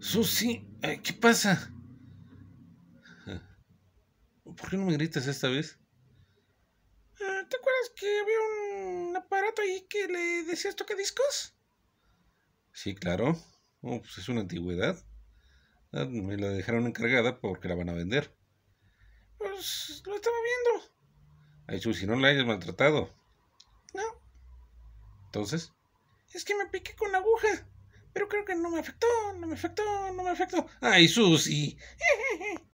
Susi, eh, ¿qué pasa? ¿Por qué no me gritas esta vez? Ah, ¿Te acuerdas que había un aparato ahí que le decías discos? Sí, claro. Oh, pues es una antigüedad. Ah, me la dejaron encargada porque la van a vender. Pues lo estaba viendo. Ay, Susi, no la hayas maltratado. Entonces, es que me piqué con la aguja. Pero creo que no me afectó, no me afectó, no me afectó. Ay, Susi.